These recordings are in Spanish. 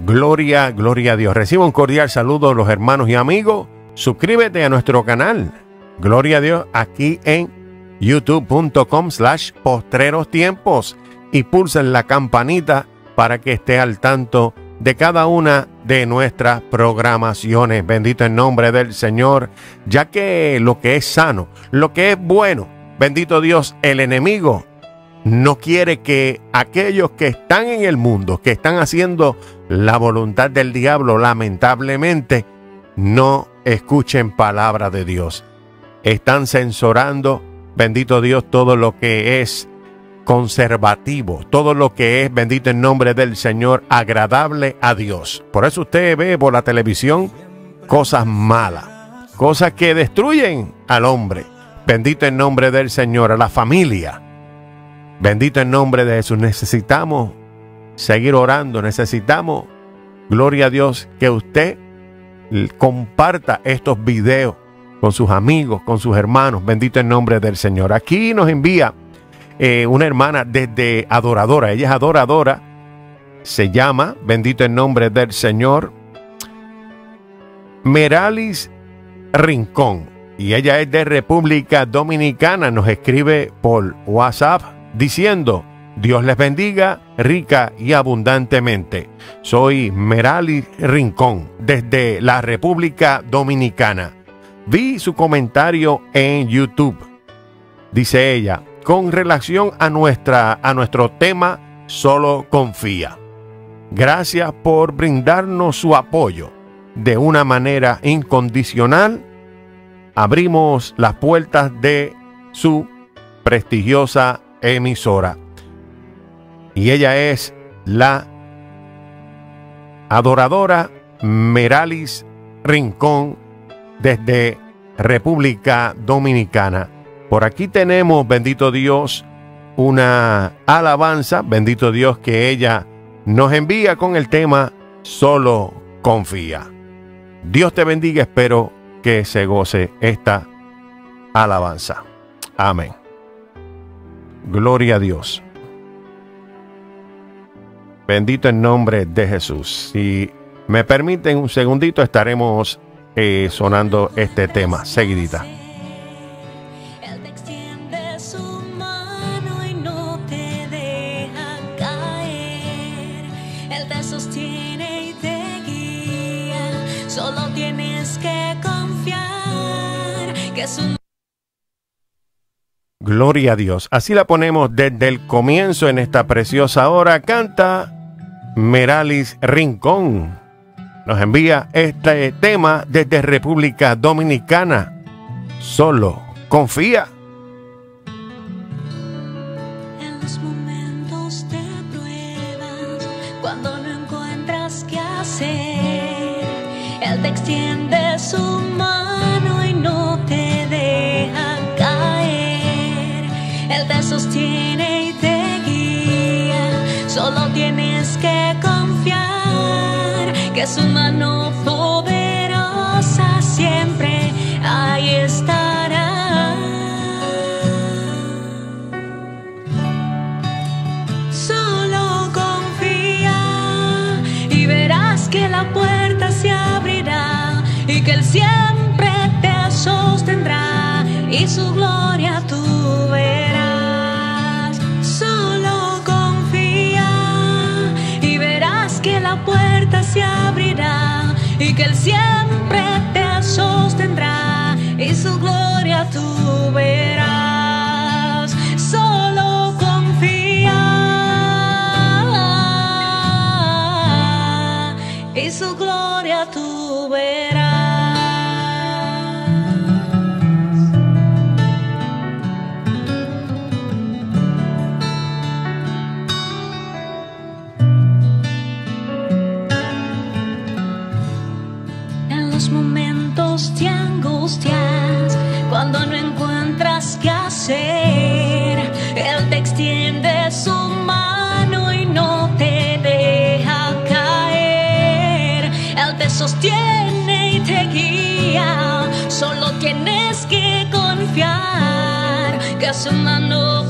Gloria, gloria a Dios. Recibo un cordial saludo a los hermanos y amigos. Suscríbete a nuestro canal. Gloria a Dios aquí en youtube.com slash postreros tiempos y pulsen la campanita para que esté al tanto de cada una de nuestras programaciones. Bendito el nombre del Señor, ya que lo que es sano, lo que es bueno, bendito Dios, el enemigo no quiere que aquellos que están en el mundo, que están haciendo la voluntad del diablo, lamentablemente, no escuchen palabra de Dios. Están censurando, bendito Dios, todo lo que es conservativo, todo lo que es, bendito en nombre del Señor, agradable a Dios. Por eso usted ve por la televisión cosas malas, cosas que destruyen al hombre. Bendito en nombre del Señor, a la familia. Bendito en nombre de Jesús. Necesitamos seguir orando. Necesitamos, gloria a Dios, que usted comparta estos videos con sus amigos, con sus hermanos. Bendito el nombre del Señor. Aquí nos envía eh, una hermana desde Adoradora. Ella es adoradora. Se llama, bendito el nombre del Señor, Meralis Rincón. Y ella es de República Dominicana. Nos escribe por WhatsApp diciendo, Dios les bendiga rica y abundantemente. Soy Merali Rincón desde la República Dominicana. Vi su comentario en YouTube. Dice ella, con relación a, nuestra, a nuestro tema, solo confía. Gracias por brindarnos su apoyo de una manera incondicional. Abrimos las puertas de su prestigiosa emisora y ella es la adoradora Meralis Rincón desde República Dominicana. Por aquí tenemos, bendito Dios, una alabanza, bendito Dios que ella nos envía con el tema Solo confía. Dios te bendiga, espero que se goce esta alabanza. Amén. Gloria a Dios. Bendito el nombre de Jesús. Si me permiten un segundito, estaremos eh, sonando este tema seguidita. Gloria a Dios. Así la ponemos desde el comienzo en esta preciosa hora. Canta Meralis Rincón. Nos envía este tema desde República Dominicana. Solo confía. En los momentos de pruebas, cuando no encuentras qué hacer, Él te extiende su mano y no te deja caer. Él te sostiene y te guía, solo tiene que confiar que su mano poderosa siempre ahí estará. Solo confía y verás que la puerta se abrirá y que el siempre te sostendrá y su gloria tú y que el siempre te sostendrá y su gloria tu verás. Él te extiende su mano y no te deja caer. Él te sostiene y te guía. Solo tienes que confiar que su mano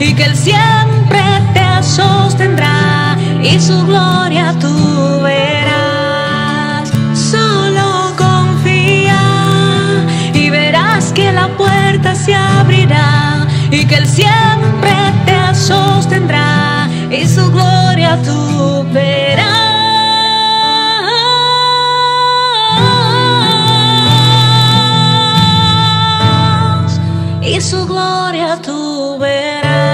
y que Él siempre te sostendrá y su gloria tú verás. Solo confía y verás que la puerta se abrirá y que Él siempre te sostendrá y su gloria tú verás. y su gloria tú verás.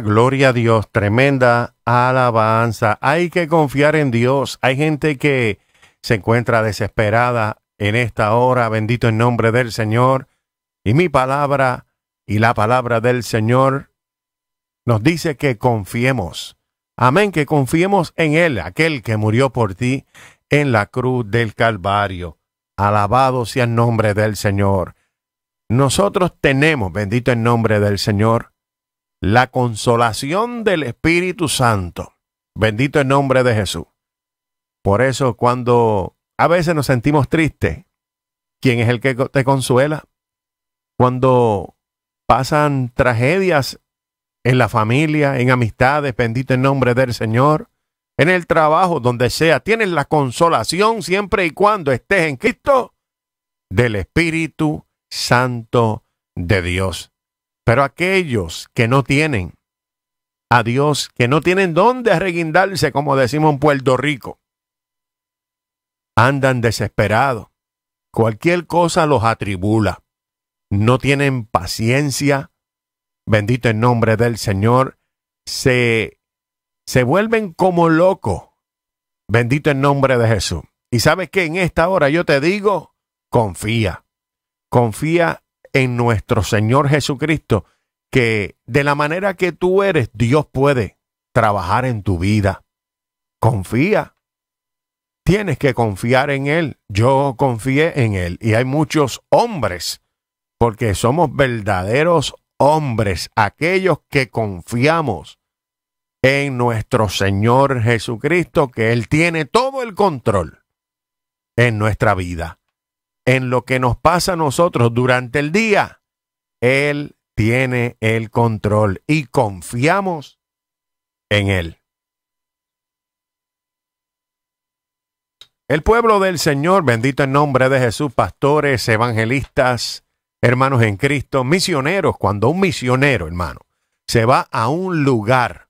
Gloria, a Dios, tremenda alabanza. Hay que confiar en Dios. Hay gente que se encuentra desesperada en esta hora. Bendito el nombre del Señor. Y mi palabra y la palabra del Señor nos dice que confiemos. Amén, que confiemos en Él, aquel que murió por ti en la cruz del Calvario. Alabado sea el nombre del Señor. Nosotros tenemos, bendito el nombre del Señor, la consolación del Espíritu Santo. Bendito el nombre de Jesús. Por eso cuando a veces nos sentimos tristes, ¿quién es el que te consuela? Cuando pasan tragedias en la familia, en amistades, bendito el nombre del Señor, en el trabajo, donde sea, tienes la consolación siempre y cuando estés en Cristo del Espíritu Santo de Dios. Pero aquellos que no tienen a Dios, que no tienen dónde reguindarse, como decimos en Puerto Rico, andan desesperados. Cualquier cosa los atribula. No tienen paciencia. Bendito el nombre del Señor. Se, se vuelven como locos. Bendito el nombre de Jesús. Y sabes que en esta hora yo te digo, confía. Confía en nuestro Señor Jesucristo, que de la manera que tú eres, Dios puede trabajar en tu vida. Confía. Tienes que confiar en Él. Yo confié en Él. Y hay muchos hombres, porque somos verdaderos hombres, aquellos que confiamos en nuestro Señor Jesucristo, que Él tiene todo el control en nuestra vida en lo que nos pasa a nosotros durante el día, Él tiene el control y confiamos en Él. El pueblo del Señor, bendito en nombre de Jesús, pastores, evangelistas, hermanos en Cristo, misioneros, cuando un misionero, hermano, se va a un lugar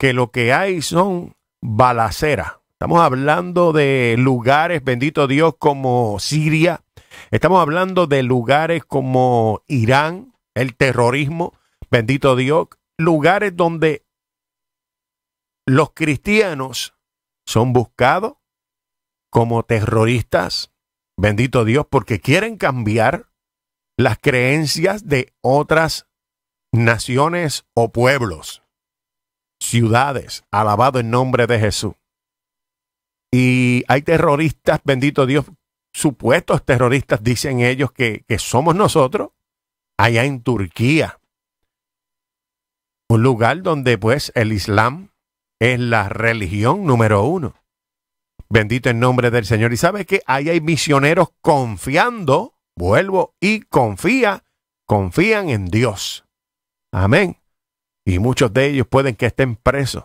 que lo que hay son balaceras, Estamos hablando de lugares, bendito Dios, como Siria. Estamos hablando de lugares como Irán, el terrorismo, bendito Dios. Lugares donde los cristianos son buscados como terroristas, bendito Dios, porque quieren cambiar las creencias de otras naciones o pueblos, ciudades, alabado el nombre de Jesús. Y hay terroristas, bendito Dios, supuestos terroristas, dicen ellos que, somos nosotros, allá en Turquía. Un lugar donde pues el Islam es la religión número uno. Bendito el nombre del Señor. Y sabe que ahí hay misioneros confiando, vuelvo y confía, confían en Dios. Amén. Y muchos de ellos pueden que estén presos.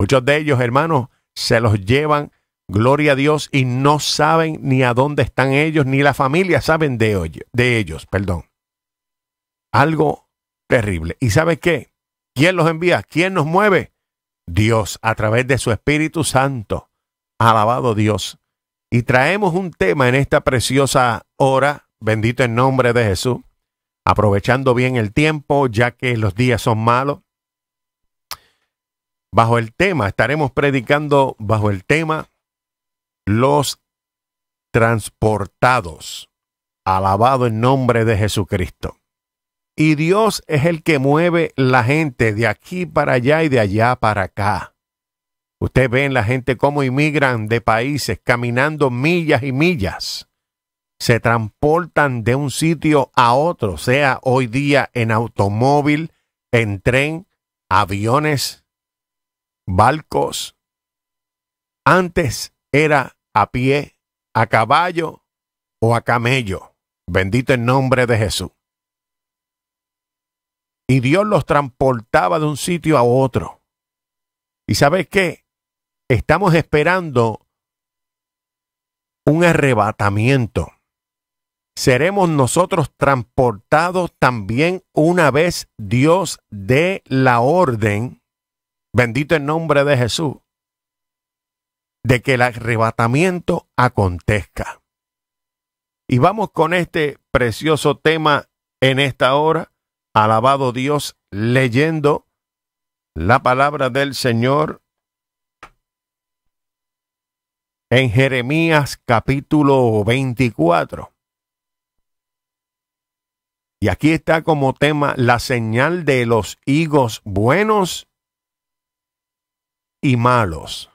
Muchos de ellos, hermanos, se los llevan, gloria a Dios, y no saben ni a dónde están ellos, ni la familia saben de, de ellos, perdón. Algo terrible. ¿Y sabe qué? ¿Quién los envía? ¿Quién nos mueve? Dios, a través de su Espíritu Santo. Alabado Dios. Y traemos un tema en esta preciosa hora, bendito en nombre de Jesús, aprovechando bien el tiempo, ya que los días son malos bajo el tema, estaremos predicando bajo el tema los transportados. Alabado el nombre de Jesucristo. Y Dios es el que mueve la gente de aquí para allá y de allá para acá. Usted ven la gente cómo inmigran de países caminando millas y millas. Se transportan de un sitio a otro, sea hoy día en automóvil, en tren, aviones, Balcos, Antes era a pie, a caballo o a camello. Bendito el nombre de Jesús. Y Dios los transportaba de un sitio a otro. ¿Y sabes qué? Estamos esperando un arrebatamiento. Seremos nosotros transportados también una vez Dios dé la orden bendito el nombre de Jesús, de que el arrebatamiento acontezca. Y vamos con este precioso tema en esta hora, alabado Dios, leyendo la palabra del Señor en Jeremías capítulo 24. Y aquí está como tema la señal de los higos buenos y malos.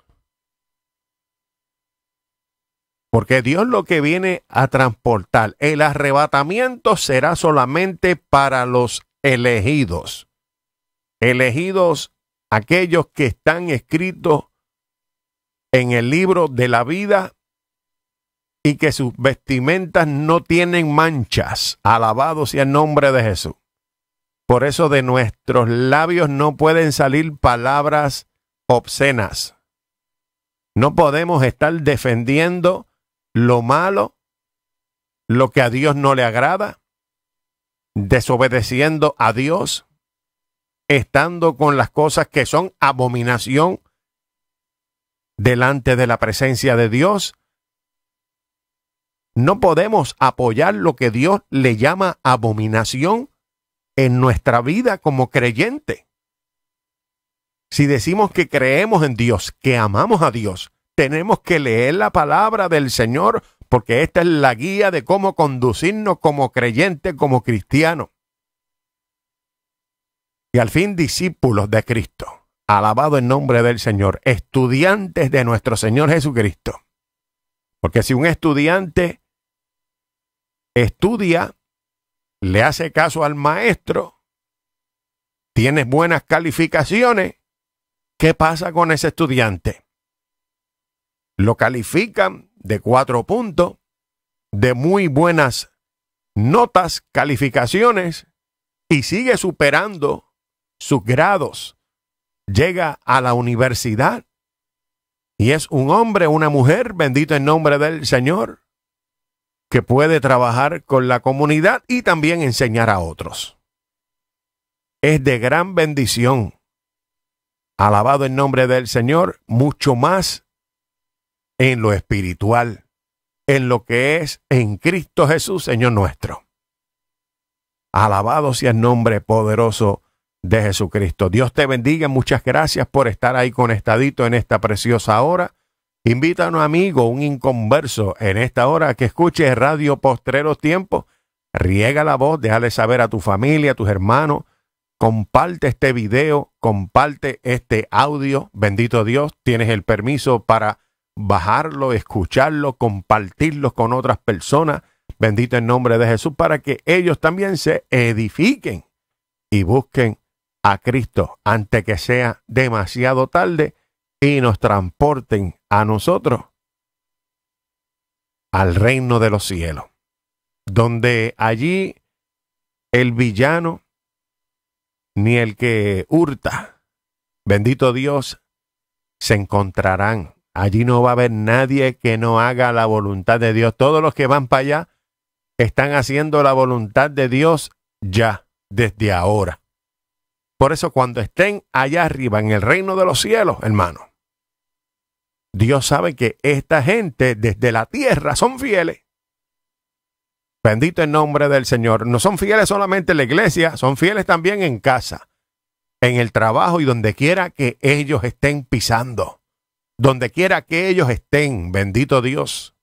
Porque Dios lo que viene a transportar, el arrebatamiento será solamente para los elegidos. Elegidos aquellos que están escritos en el libro de la vida y que sus vestimentas no tienen manchas. alabados y el nombre de Jesús. Por eso de nuestros labios no pueden salir palabras obscenas. No podemos estar defendiendo lo malo, lo que a Dios no le agrada, desobedeciendo a Dios, estando con las cosas que son abominación delante de la presencia de Dios. No podemos apoyar lo que Dios le llama abominación en nuestra vida como creyente. Si decimos que creemos en Dios, que amamos a Dios, tenemos que leer la palabra del Señor porque esta es la guía de cómo conducirnos como creyentes, como cristianos. Y al fin discípulos de Cristo, alabado en nombre del Señor, estudiantes de nuestro Señor Jesucristo. Porque si un estudiante estudia, le hace caso al maestro, tiene buenas calificaciones, ¿Qué pasa con ese estudiante? Lo califican de cuatro puntos, de muy buenas notas, calificaciones, y sigue superando sus grados. Llega a la universidad y es un hombre, una mujer, bendito en nombre del Señor, que puede trabajar con la comunidad y también enseñar a otros. Es de gran bendición alabado en nombre del Señor, mucho más en lo espiritual, en lo que es en Cristo Jesús, Señor nuestro. Alabado sea el nombre poderoso de Jesucristo. Dios te bendiga, muchas gracias por estar ahí con estadito en esta preciosa hora. Invita a un amigo, un inconverso en esta hora que escuche Radio Postreros Tiempos. Riega la voz, déjale saber a tu familia, a tus hermanos, comparte este video, comparte este audio. Bendito Dios, tienes el permiso para bajarlo, escucharlo, compartirlo con otras personas. Bendito el nombre de Jesús para que ellos también se edifiquen y busquen a Cristo antes que sea demasiado tarde y nos transporten a nosotros al reino de los cielos, donde allí el villano ni el que hurta. Bendito Dios, se encontrarán. Allí no va a haber nadie que no haga la voluntad de Dios. Todos los que van para allá están haciendo la voluntad de Dios ya, desde ahora. Por eso cuando estén allá arriba en el reino de los cielos, hermano, Dios sabe que esta gente desde la tierra son fieles. Bendito el nombre del Señor. No son fieles solamente en la iglesia, son fieles también en casa, en el trabajo y donde quiera que ellos estén pisando. Donde quiera que ellos estén, bendito Dios.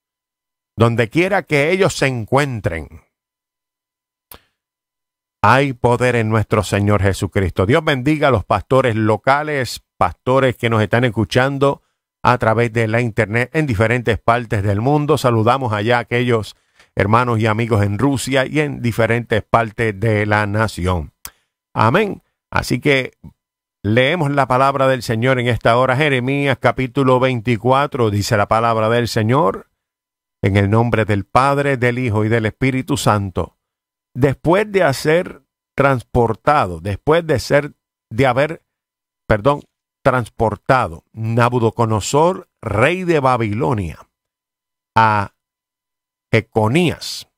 Donde quiera que ellos se encuentren. Hay poder en nuestro Señor Jesucristo. Dios bendiga a los pastores locales, pastores que nos están escuchando a través de la internet en diferentes partes del mundo. Saludamos allá a aquellos hermanos y amigos en Rusia y en diferentes partes de la nación. Amén. Así que leemos la palabra del Señor en esta hora. Jeremías capítulo 24 dice la palabra del Señor en el nombre del Padre, del Hijo y del Espíritu Santo. Después de hacer transportado, después de ser, de haber, perdón, transportado Nabucodonosor, rey de Babilonia, a Jeconías,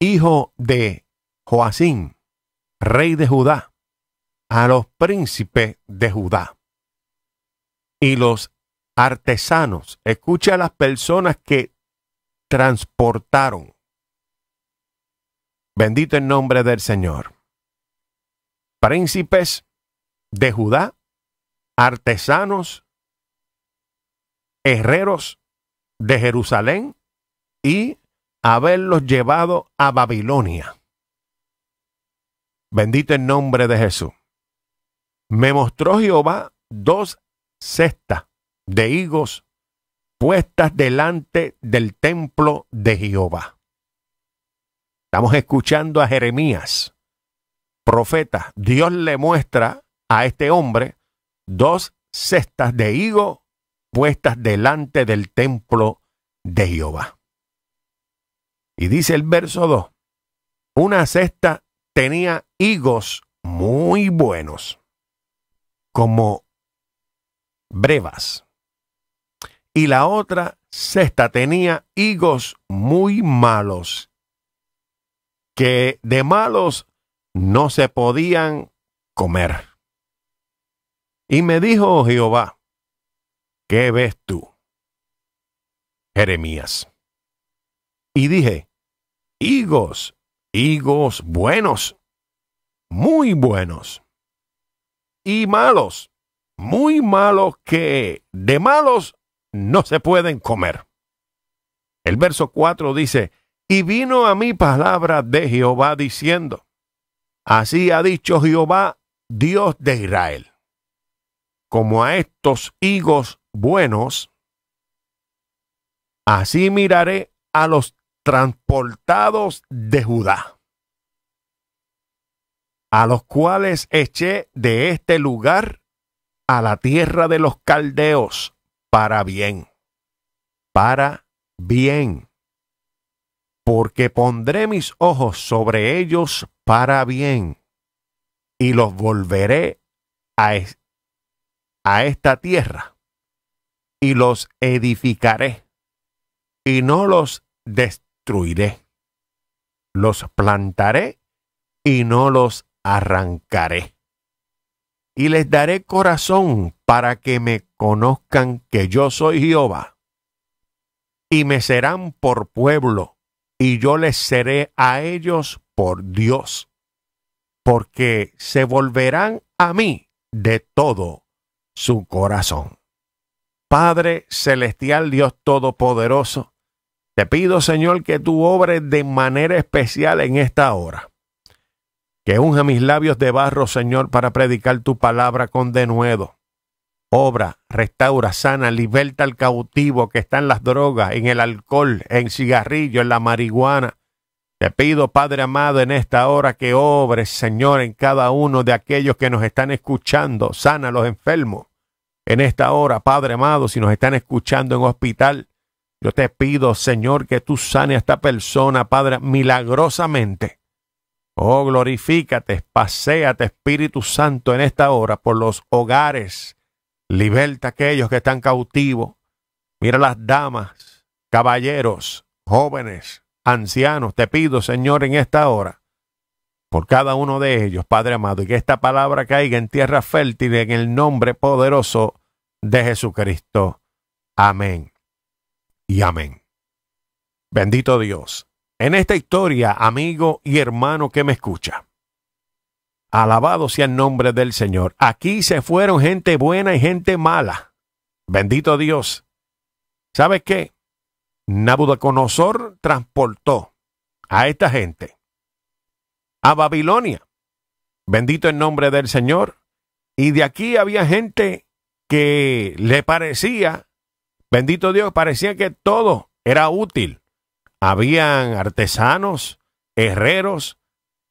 hijo de Joacín, rey de Judá, a los príncipes de Judá y los artesanos. Escucha a las personas que transportaron. Bendito el nombre del Señor. Príncipes de Judá, artesanos, herreros de Jerusalén, y haberlos llevado a Babilonia. Bendito el nombre de Jesús. Me mostró Jehová dos cestas de higos puestas delante del templo de Jehová. Estamos escuchando a Jeremías, profeta. Dios le muestra a este hombre dos cestas de higo puestas delante del templo de Jehová. Y dice el verso 2, una cesta tenía higos muy buenos, como brevas. Y la otra cesta tenía higos muy malos, que de malos no se podían comer. Y me dijo Jehová, ¿qué ves tú? Jeremías. Y dije, higos, higos buenos, muy buenos, y malos, muy malos que de malos no se pueden comer. El verso 4 dice, y vino a mí palabra de Jehová diciendo, así ha dicho Jehová, Dios de Israel, como a estos higos buenos, así miraré a los transportados de Judá, a los cuales eché de este lugar a la tierra de los caldeos para bien, para bien, porque pondré mis ojos sobre ellos para bien y los volveré a, esta tierra y los edificaré y no los destruiré los plantaré y no los arrancaré. Y les daré corazón para que me conozcan que yo soy Jehová. Y me serán por pueblo, y yo les seré a ellos por Dios, porque se volverán a mí de todo su corazón. Padre Celestial Dios Todopoderoso, te pido, Señor, que tú obres de manera especial en esta hora. Que unja mis labios de barro, Señor, para predicar tu palabra con denuedo. Obra, restaura, sana, liberta al cautivo que está en las drogas, en el alcohol, en cigarrillo, en la marihuana. Te pido, Padre amado, en esta hora que obres, Señor, en cada uno de aquellos que nos están escuchando. Sana a los enfermos. En esta hora, Padre amado, si nos están escuchando en hospital, yo te pido, Señor, que tú sane a esta persona, Padre, milagrosamente. Oh, glorifícate, paséate, Espíritu Santo, en esta hora por los hogares. Liberta a aquellos que están cautivos. Mira las damas, caballeros, jóvenes, ancianos. Te pido, Señor, en esta hora, por cada uno de ellos, Padre amado, y que esta palabra caiga en tierra fértil en el nombre poderoso de Jesucristo. Amén y amén. Bendito Dios. En esta historia, amigo y hermano que me escucha. Alabado sea el nombre del Señor. Aquí se fueron gente buena y gente mala. Bendito Dios. ¿Sabes qué? Nabucodonosor transportó a esta gente a Babilonia. Bendito el nombre del Señor. Y de aquí había gente que le parecía Bendito Dios, parecía que todo era útil. Habían artesanos, herreros,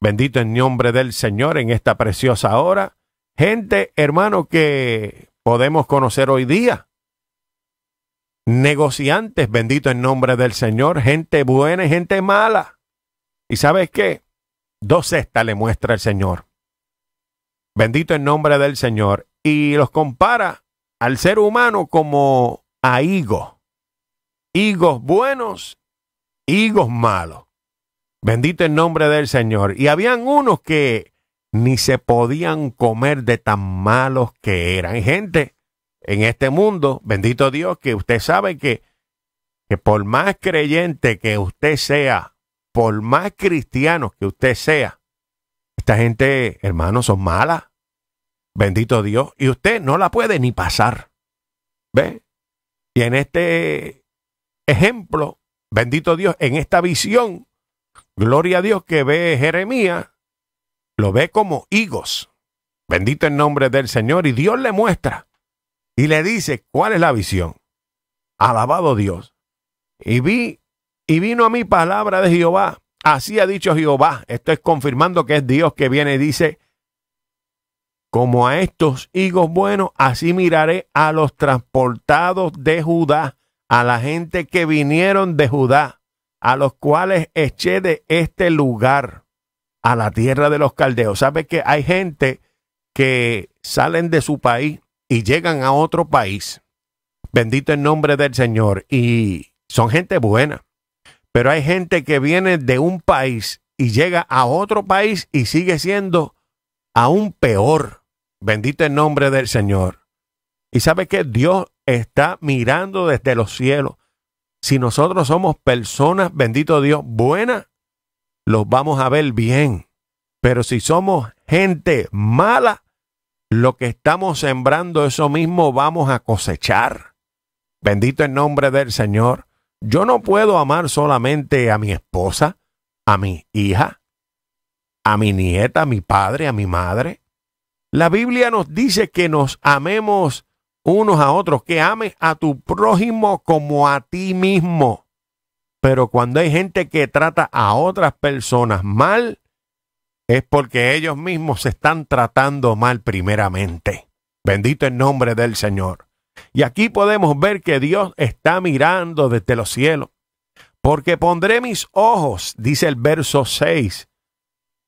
bendito en nombre del Señor en esta preciosa hora. Gente, hermano, que podemos conocer hoy día. Negociantes, bendito en nombre del Señor, gente buena y gente mala. ¿Y sabes qué? Dos cestas le muestra el Señor. Bendito en nombre del Señor. Y los compara al ser humano como higos. Higos buenos, higos malos. Bendito el nombre del Señor. Y habían unos que ni se podían comer de tan malos que eran. Gente, en este mundo, bendito Dios, que usted sabe que, que por más creyente que usted sea, por más cristiano que usted sea, esta gente, hermanos, son malas. Bendito Dios. Y usted no la puede ni pasar. ¿Ve? Y en este ejemplo, bendito Dios, en esta visión, gloria a Dios que ve Jeremías, lo ve como higos. Bendito el nombre del Señor. Y Dios le muestra y le dice cuál es la visión. Alabado Dios. Y vi, y vino a mí palabra de Jehová. Así ha dicho Jehová. Esto es confirmando que es Dios que viene y dice, como a estos higos buenos, así miraré a los transportados de Judá, a la gente que vinieron de Judá, a los cuales eché de este lugar, a la tierra de los caldeos. ¿Sabe que hay gente que salen de su país y llegan a otro país? Bendito el nombre del Señor. Y son gente buena. Pero hay gente que viene de un país y llega a otro país y sigue siendo aún peor. Bendito el nombre del Señor. Y sabe que Dios está mirando desde los cielos. Si nosotros somos personas, bendito Dios, buenas, los vamos a ver bien. Pero si somos gente mala, lo que estamos sembrando, eso mismo vamos a cosechar. Bendito el nombre del Señor. Yo no puedo amar solamente a mi esposa, a mi hija, a mi nieta, a mi padre, a mi madre. La Biblia nos dice que nos amemos unos a otros, que ames a tu prójimo como a ti mismo. Pero cuando hay gente que trata a otras personas mal, es porque ellos mismos se están tratando mal primeramente. Bendito el nombre del Señor. Y aquí podemos ver que Dios está mirando desde los cielos. Porque pondré mis ojos, dice el verso 6,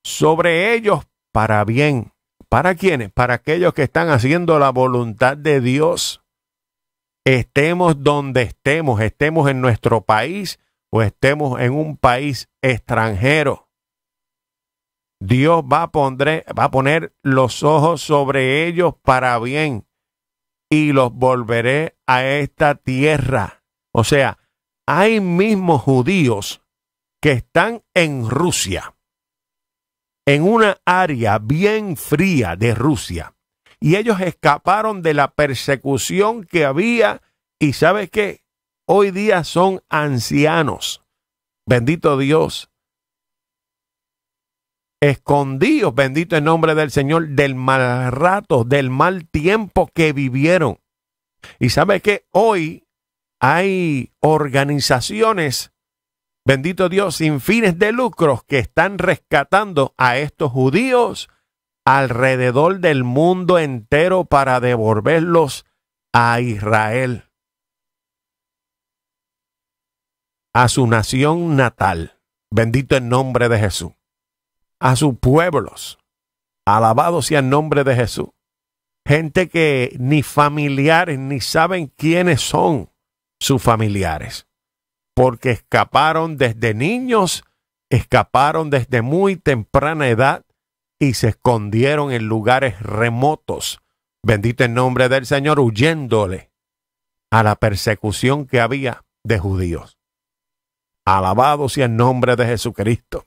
sobre ellos para bien ¿Para quiénes? Para aquellos que están haciendo la voluntad de Dios. Estemos donde estemos, estemos en nuestro país o estemos en un país extranjero. Dios va a, va a poner los ojos sobre ellos para bien y los volveré a esta tierra. O sea, hay mismos judíos que están en Rusia en una área bien fría de Rusia. Y ellos escaparon de la persecución que había y sabes qué, hoy día son ancianos. Bendito Dios. Escondidos, bendito el nombre del Señor, del mal rato, del mal tiempo que vivieron. Y sabes que hoy hay organizaciones bendito Dios, sin fines de lucros que están rescatando a estos judíos alrededor del mundo entero para devolverlos a Israel, a su nación natal, bendito el nombre de Jesús, a sus pueblos, alabado sea el nombre de Jesús, gente que ni familiares ni saben quiénes son sus familiares porque escaparon desde niños, escaparon desde muy temprana edad y se escondieron en lugares remotos. Bendito el nombre del Señor, huyéndole a la persecución que había de judíos. Alabado sea el nombre de Jesucristo.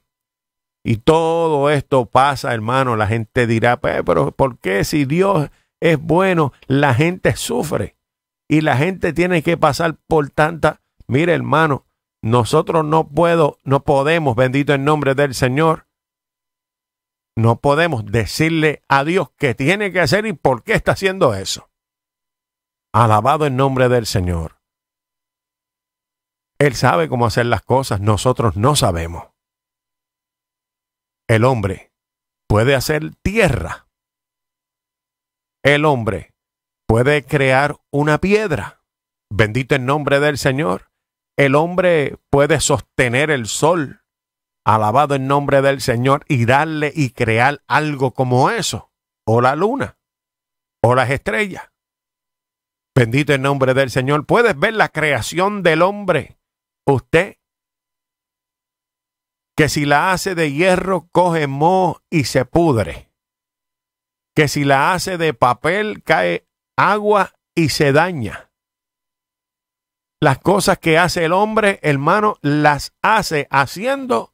Y todo esto pasa, hermano. La gente dirá, pues, pero ¿por qué si Dios es bueno, la gente sufre? Y la gente tiene que pasar por tanta Mire, hermano, nosotros no puedo, no podemos, bendito el nombre del Señor, no podemos decirle a Dios qué tiene que hacer y por qué está haciendo eso. Alabado el nombre del Señor. Él sabe cómo hacer las cosas, nosotros no sabemos. El hombre puede hacer tierra. El hombre puede crear una piedra. Bendito el nombre del Señor el hombre puede sostener el sol, alabado en nombre del Señor, y darle y crear algo como eso, o la luna, o las estrellas. Bendito el nombre del Señor. Puedes ver la creación del hombre, usted, que si la hace de hierro, coge moho y se pudre. Que si la hace de papel, cae agua y se daña las cosas que hace el hombre, hermano, las hace haciendo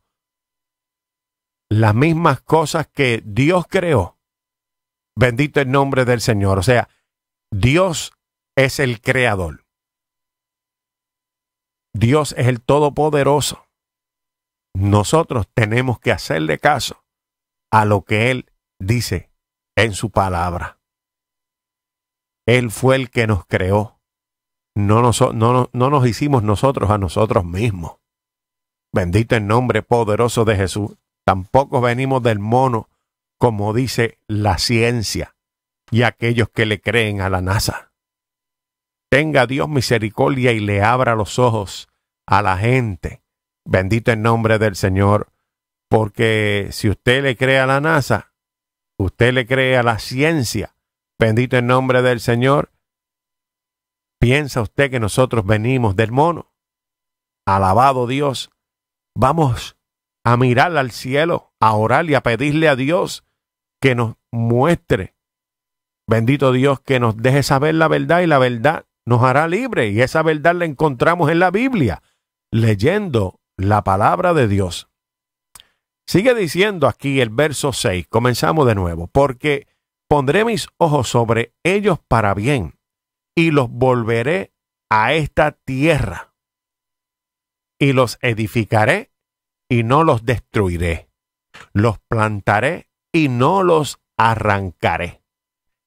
las mismas cosas que Dios creó. Bendito el nombre del Señor. O sea, Dios es el creador. Dios es el todopoderoso. Nosotros tenemos que hacerle caso a lo que Él dice en su palabra. Él fue el que nos creó no nos, no, nos hicimos nosotros a nosotros mismos. Bendito el nombre poderoso de Jesús. Tampoco venimos del mono, como dice la ciencia y aquellos que le creen a la NASA. Tenga Dios misericordia y le abra los ojos a la gente. Bendito el nombre del Señor, porque si usted le cree a la NASA, usted le cree a la ciencia. Bendito el nombre del Señor ¿Piensa usted que nosotros venimos del mono? Alabado Dios, vamos a mirar al cielo, a orar y a pedirle a Dios que nos muestre. Bendito Dios que nos deje saber la verdad y la verdad nos hará libre y esa verdad la encontramos en la Biblia, leyendo la palabra de Dios. Sigue diciendo aquí el verso 6, comenzamos de nuevo, porque pondré mis ojos sobre ellos para bien y los volveré a esta tierra y los edificaré y no los destruiré. Los plantaré y no los arrancaré.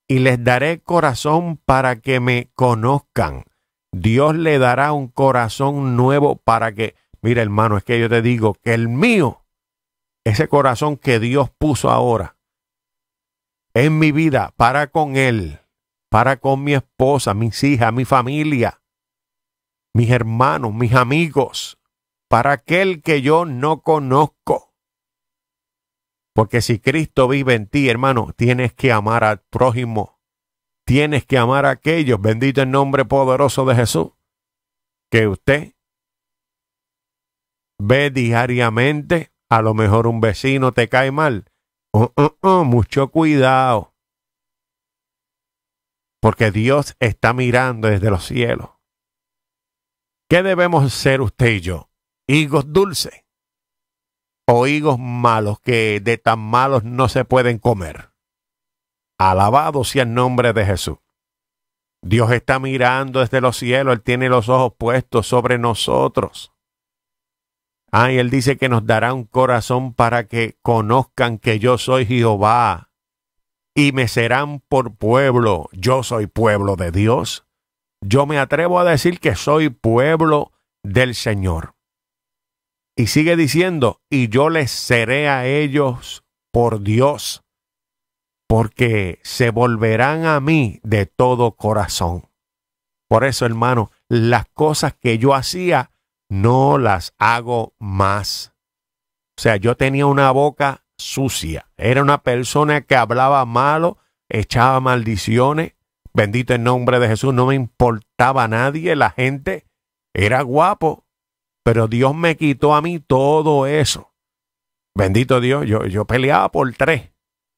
Y les daré corazón para que me conozcan. Dios le dará un corazón nuevo para que, mira hermano, es que yo te digo que el mío, ese corazón que Dios puso ahora en mi vida para con Él, para con mi esposa, mis hijas, mi familia, mis hermanos, mis amigos, para aquel que yo no conozco. Porque si Cristo vive en ti, hermano, tienes que amar al prójimo, tienes que amar a aquellos, bendito el nombre poderoso de Jesús, que usted ve diariamente, a lo mejor un vecino te cae mal. Oh, oh, oh, mucho cuidado porque Dios está mirando desde los cielos. ¿Qué debemos ser usted y yo? ¿Higos dulces o higos malos que de tan malos no se pueden comer? Alabado sea el nombre de Jesús. Dios está mirando desde los cielos, Él tiene los ojos puestos sobre nosotros. Ah, y Él dice que nos dará un corazón para que conozcan que yo soy Jehová, y me serán por pueblo. Yo soy pueblo de Dios. Yo me atrevo a decir que soy pueblo del Señor. Y sigue diciendo, y yo les seré a ellos por Dios, porque se volverán a mí de todo corazón. Por eso, hermano, las cosas que yo hacía, no las hago más. O sea, yo tenía una boca sucia. Era una persona que hablaba malo, echaba maldiciones. Bendito el nombre de Jesús, no me importaba a nadie, la gente era guapo, pero Dios me quitó a mí todo eso. Bendito Dios, yo, yo peleaba por tres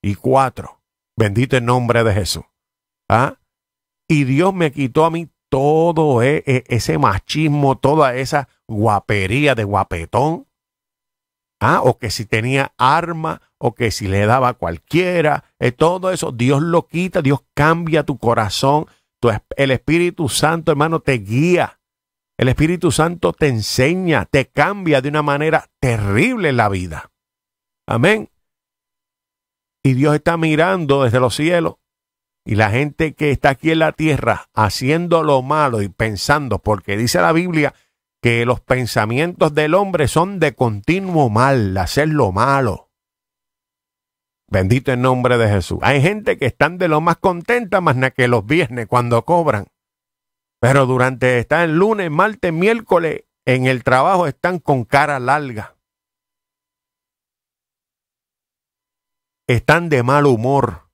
y cuatro. Bendito el nombre de Jesús. ¿Ah? Y Dios me quitó a mí todo e, e, ese machismo, toda esa guapería de guapetón. Ah, o que si tenía arma, o que si le daba a cualquiera, eh, todo eso, Dios lo quita, Dios cambia tu corazón, el Espíritu Santo, hermano, te guía, el Espíritu Santo te enseña, te cambia de una manera terrible la vida. Amén. Y Dios está mirando desde los cielos. Y la gente que está aquí en la tierra haciendo lo malo y pensando, porque dice la Biblia que los pensamientos del hombre son de continuo mal, hacer lo malo. Bendito el nombre de Jesús. Hay gente que están de lo más contenta más que los viernes cuando cobran. Pero durante el lunes, martes, miércoles en el trabajo están con cara larga. Están de mal humor.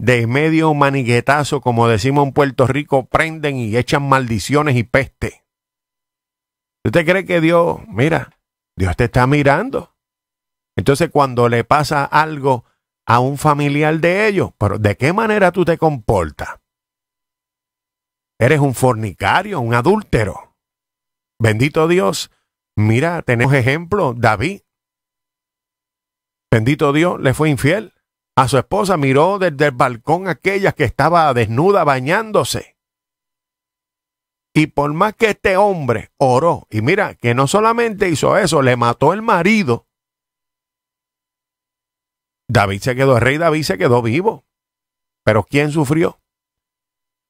De medio maniguetazo, como decimos en Puerto Rico, prenden y echan maldiciones y peste. ¿Usted cree que Dios, mira, Dios te está mirando? Entonces cuando le pasa algo a un familiar de ellos, pero ¿de qué manera tú te comportas? Eres un fornicario, un adúltero. Bendito Dios. Mira, tenemos ejemplo, David. Bendito Dios, le fue infiel. A su esposa miró desde el balcón aquella que estaba desnuda bañándose. Y por más que este hombre oró, y mira, que no solamente hizo eso, le mató el marido. David se quedó, rey David se quedó vivo. Pero ¿quién sufrió?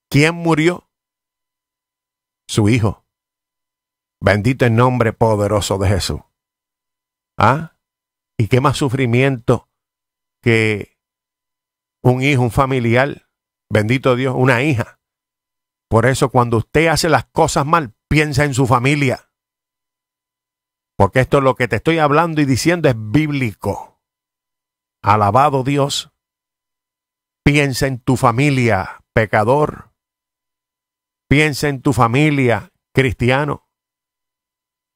¿Quién murió? Su hijo. Bendito el nombre poderoso de Jesús. ¿Ah? ¿Y qué más sufrimiento que un hijo, un familiar? Bendito Dios, una hija por eso cuando usted hace las cosas mal, piensa en su familia. Porque esto es lo que te estoy hablando y diciendo es bíblico. Alabado Dios. Piensa en tu familia, pecador. Piensa en tu familia, cristiano.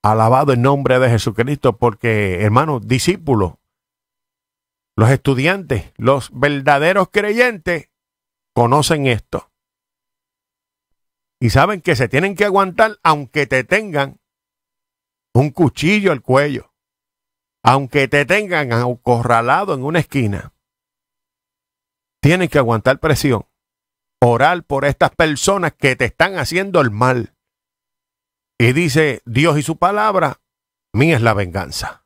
Alabado el nombre de Jesucristo, porque, hermanos, discípulos, los estudiantes, los verdaderos creyentes, conocen esto y saben que se tienen que aguantar aunque te tengan un cuchillo al cuello, aunque te tengan acorralado en una esquina. Tienen que aguantar presión, orar por estas personas que te están haciendo el mal. Y dice Dios y su palabra, mía es la venganza.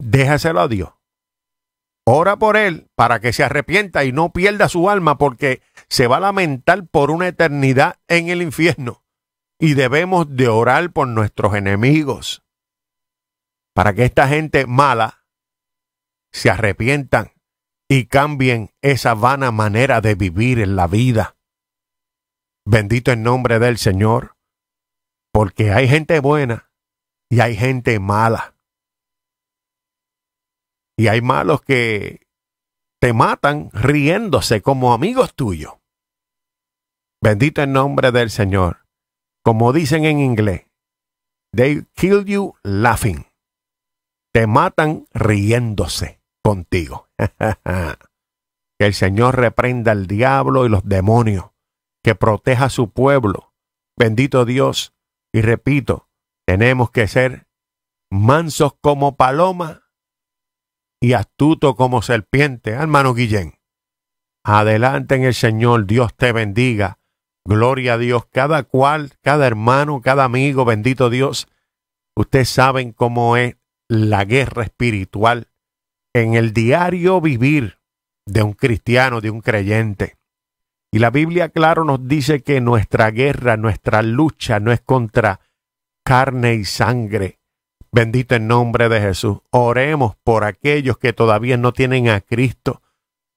Déjaselo a Dios. Ora por él para que se arrepienta y no pierda su alma porque se va a lamentar por una eternidad en el infierno. Y debemos de orar por nuestros enemigos para que esta gente mala se arrepientan y cambien esa vana manera de vivir en la vida. Bendito el nombre del Señor, porque hay gente buena y hay gente mala. Y hay malos que te matan riéndose como amigos tuyos. Bendito el nombre del Señor. Como dicen en inglés, they kill you laughing. Te matan riéndose contigo. que el Señor reprenda al diablo y los demonios. Que proteja a su pueblo. Bendito Dios. Y repito, tenemos que ser mansos como paloma y astutos como serpiente. Hermano Guillén, adelante en el Señor, Dios te bendiga. Gloria a Dios, cada cual, cada hermano, cada amigo, bendito Dios, ustedes saben cómo es la guerra espiritual en el diario vivir de un cristiano, de un creyente. Y la Biblia, claro, nos dice que nuestra guerra, nuestra lucha no es contra carne y sangre. Bendito el nombre de Jesús. Oremos por aquellos que todavía no tienen a Cristo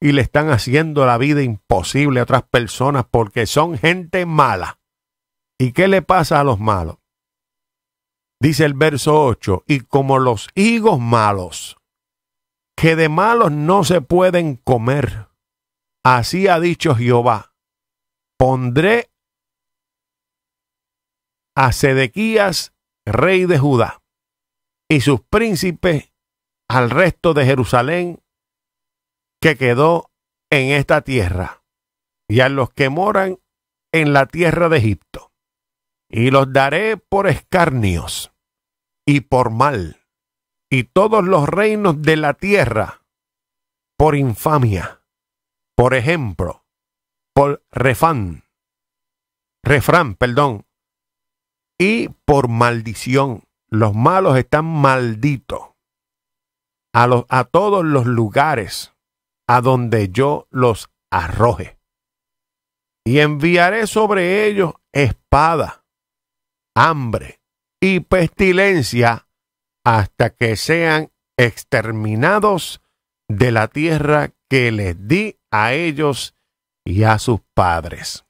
y le están haciendo la vida imposible a otras personas porque son gente mala. ¿Y qué le pasa a los malos? Dice el verso 8, y como los higos malos, que de malos no se pueden comer, así ha dicho Jehová, pondré a Sedequías, rey de Judá, y sus príncipes al resto de Jerusalén que quedó en esta tierra, y a los que moran en la tierra de Egipto, y los daré por escarnios y por mal, y todos los reinos de la tierra por infamia, por ejemplo, por refán, refrán, perdón, y por maldición. Los malos están malditos a, los, a todos los lugares a donde yo los arroje. Y enviaré sobre ellos espada, hambre y pestilencia hasta que sean exterminados de la tierra que les di a ellos y a sus padres.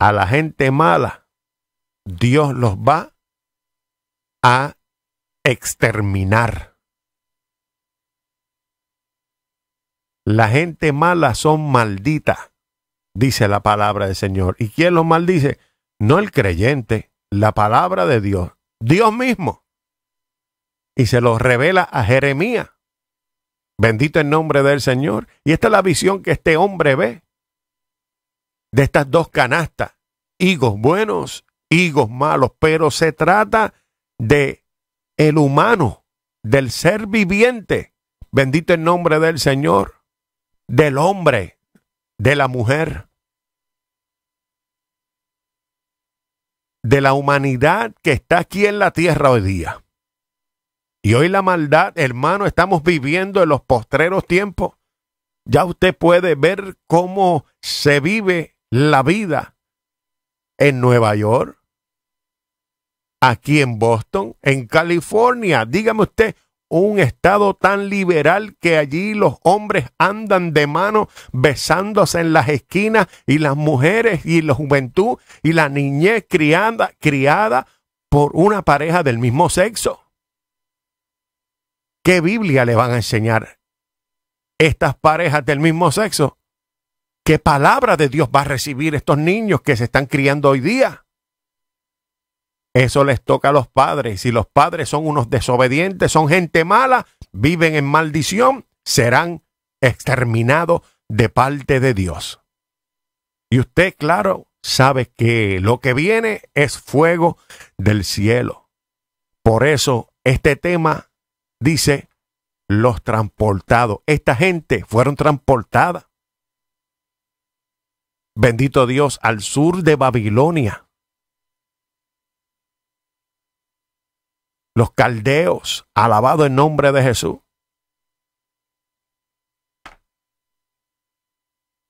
A la gente mala, Dios los va a exterminar. La gente mala son malditas, dice la palabra del Señor. ¿Y quién los maldice? No el creyente, la palabra de Dios, Dios mismo. Y se los revela a Jeremías. Bendito el nombre del Señor. Y esta es la visión que este hombre ve de estas dos canastas. Higos buenos, higos malos, pero se trata de el humano, del ser viviente. Bendito el nombre del Señor del hombre, de la mujer, de la humanidad que está aquí en la tierra hoy día. Y hoy la maldad, hermano, estamos viviendo en los postreros tiempos. Ya usted puede ver cómo se vive la vida en Nueva York, aquí en Boston, en California. Dígame usted, un estado tan liberal que allí los hombres andan de mano besándose en las esquinas y las mujeres y la juventud y la niñez criada, criada por una pareja del mismo sexo. ¿Qué Biblia le van a enseñar estas parejas del mismo sexo? ¿Qué palabra de Dios va a recibir estos niños que se están criando hoy día? Eso les toca a los padres. Si los padres son unos desobedientes, son gente mala, viven en maldición, serán exterminados de parte de Dios. Y usted, claro, sabe que lo que viene es fuego del cielo. Por eso este tema dice los transportados. Esta gente fueron transportadas, Bendito Dios, al sur de Babilonia. los caldeos, alabado en nombre de Jesús.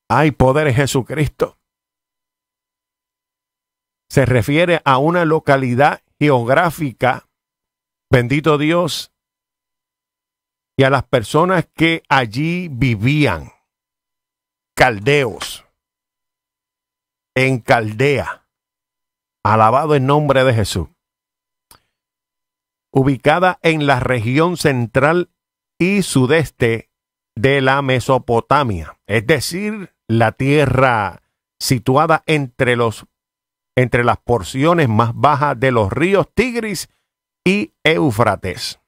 Hay poder en Jesucristo. Se refiere a una localidad geográfica, bendito Dios, y a las personas que allí vivían, caldeos, en Caldea. Alabado en nombre de Jesús ubicada en la región central y sudeste de la Mesopotamia, es decir, la tierra situada entre, los, entre las porciones más bajas de los ríos Tigris y Éufrates.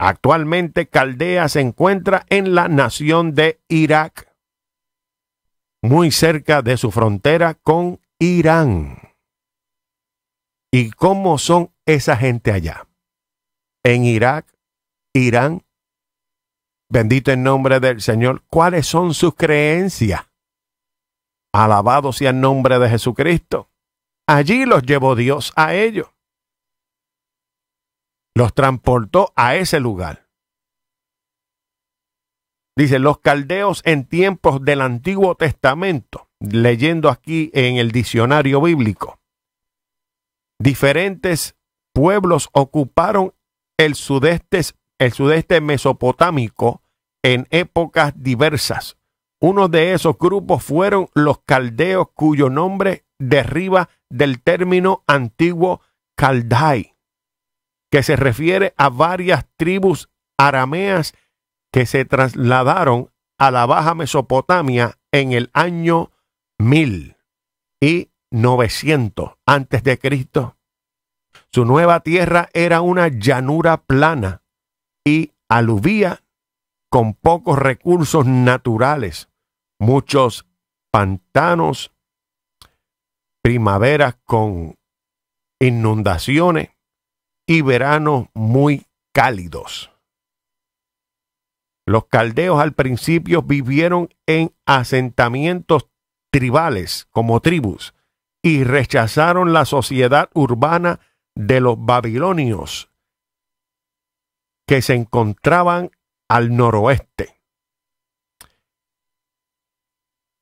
Actualmente Caldea se encuentra en la nación de Irak, muy cerca de su frontera con Irán. ¿Y cómo son esa gente allá? en Irak, Irán. Bendito el nombre del Señor. ¿Cuáles son sus creencias? Alabados sea el nombre de Jesucristo. Allí los llevó Dios a ellos. Los transportó a ese lugar. Dice, los caldeos en tiempos del Antiguo Testamento, leyendo aquí en el diccionario bíblico, diferentes pueblos ocuparon el sudeste, el sudeste mesopotámico en épocas diversas. Uno de esos grupos fueron los caldeos cuyo nombre deriva del término antiguo Caldai, que se refiere a varias tribus arameas que se trasladaron a la Baja Mesopotamia en el año 1000 y 900 antes de Cristo. Su nueva tierra era una llanura plana y aluvía con pocos recursos naturales, muchos pantanos, primaveras con inundaciones y veranos muy cálidos. Los caldeos al principio vivieron en asentamientos tribales como tribus y rechazaron la sociedad urbana de los babilonios que se encontraban al noroeste,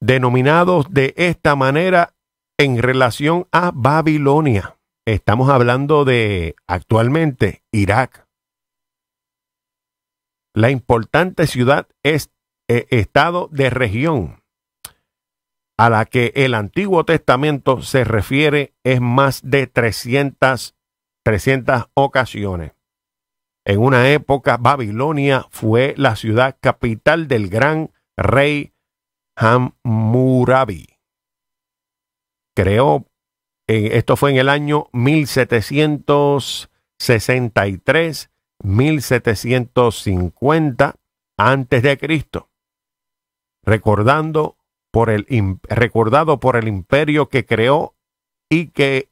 denominados de esta manera en relación a Babilonia. Estamos hablando de actualmente Irak. La importante ciudad es eh, estado de región a la que el Antiguo Testamento se refiere es más de 300 300 ocasiones. En una época, Babilonia fue la ciudad capital del gran rey Hammurabi. Creó, esto fue en el año 1763, 1750 antes de Cristo, recordando por el, recordado por el imperio que creó y que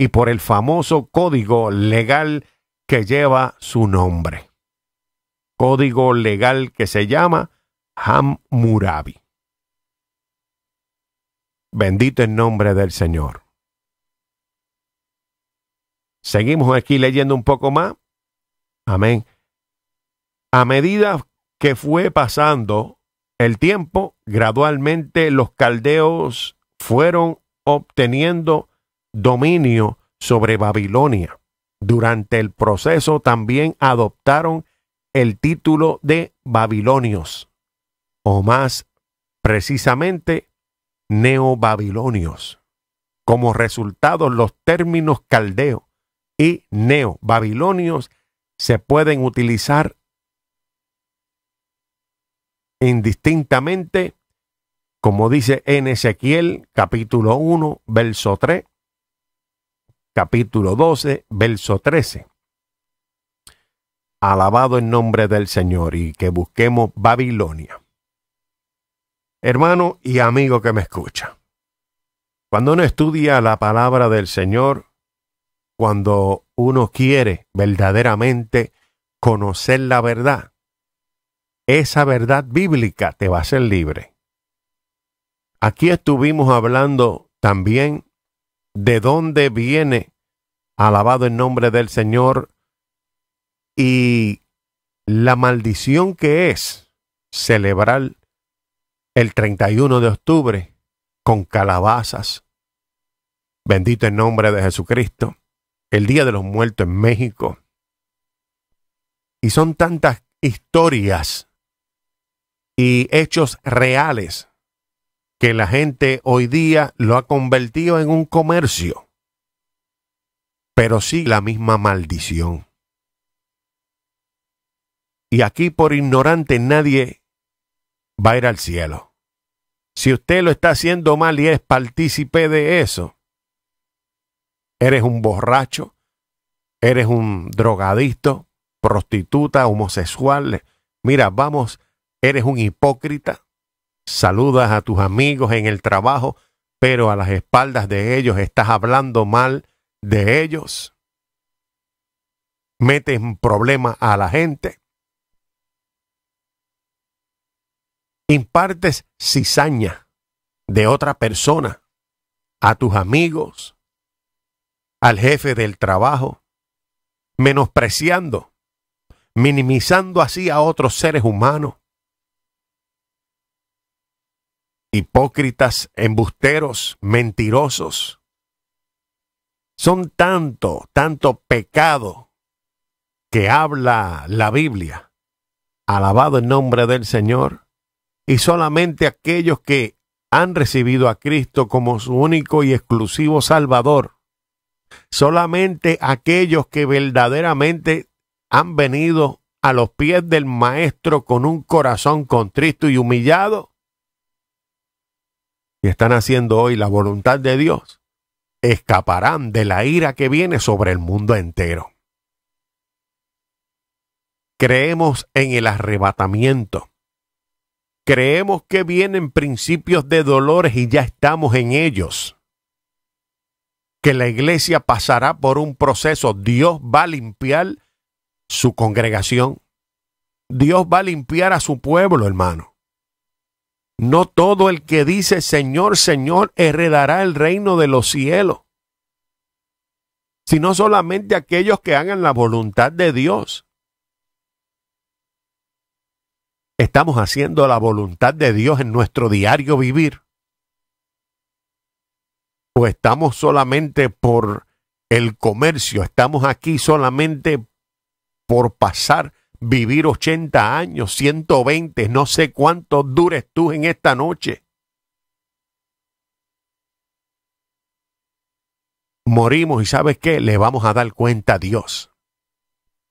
y por el famoso código legal que lleva su nombre. Código legal que se llama Hammurabi. Bendito el nombre del Señor. Seguimos aquí leyendo un poco más. Amén. A medida que fue pasando el tiempo, gradualmente los caldeos fueron obteniendo dominio sobre Babilonia. Durante el proceso también adoptaron el título de babilonios, o más precisamente neobabilonios. Como resultado, los términos caldeo y neobabilonios se pueden utilizar indistintamente, como dice en Ezequiel capítulo 1, verso 3, capítulo 12, verso 13. Alabado el nombre del Señor y que busquemos Babilonia. Hermano y amigo que me escucha, cuando uno estudia la palabra del Señor, cuando uno quiere verdaderamente conocer la verdad, esa verdad bíblica te va a ser libre. Aquí estuvimos hablando también de dónde viene, alabado el nombre del Señor, y la maldición que es celebrar el 31 de octubre con calabazas. Bendito el nombre de Jesucristo, el Día de los Muertos en México. Y son tantas historias y hechos reales que la gente hoy día lo ha convertido en un comercio, pero sí la misma maldición. Y aquí por ignorante nadie va a ir al cielo. Si usted lo está haciendo mal y es partícipe de eso, eres un borracho, eres un drogadicto, prostituta, homosexual, mira, vamos, eres un hipócrita, saludas a tus amigos en el trabajo, pero a las espaldas de ellos estás hablando mal de ellos, metes problemas a la gente, impartes cizaña de otra persona a tus amigos, al jefe del trabajo, menospreciando, minimizando así a otros seres humanos hipócritas, embusteros, mentirosos. Son tanto, tanto pecado que habla la Biblia. Alabado el nombre del Señor. Y solamente aquellos que han recibido a Cristo como su único y exclusivo Salvador. Solamente aquellos que verdaderamente han venido a los pies del Maestro con un corazón contristo y humillado y están haciendo hoy la voluntad de Dios, escaparán de la ira que viene sobre el mundo entero. Creemos en el arrebatamiento. Creemos que vienen principios de dolores y ya estamos en ellos. Que la iglesia pasará por un proceso. Dios va a limpiar su congregación. Dios va a limpiar a su pueblo, hermano. No todo el que dice Señor, Señor heredará el reino de los cielos, sino solamente aquellos que hagan la voluntad de Dios. Estamos haciendo la voluntad de Dios en nuestro diario vivir. O estamos solamente por el comercio, estamos aquí solamente por pasar vivir 80 años, 120, no sé cuánto dures tú en esta noche. Morimos y sabes qué, le vamos a dar cuenta a Dios.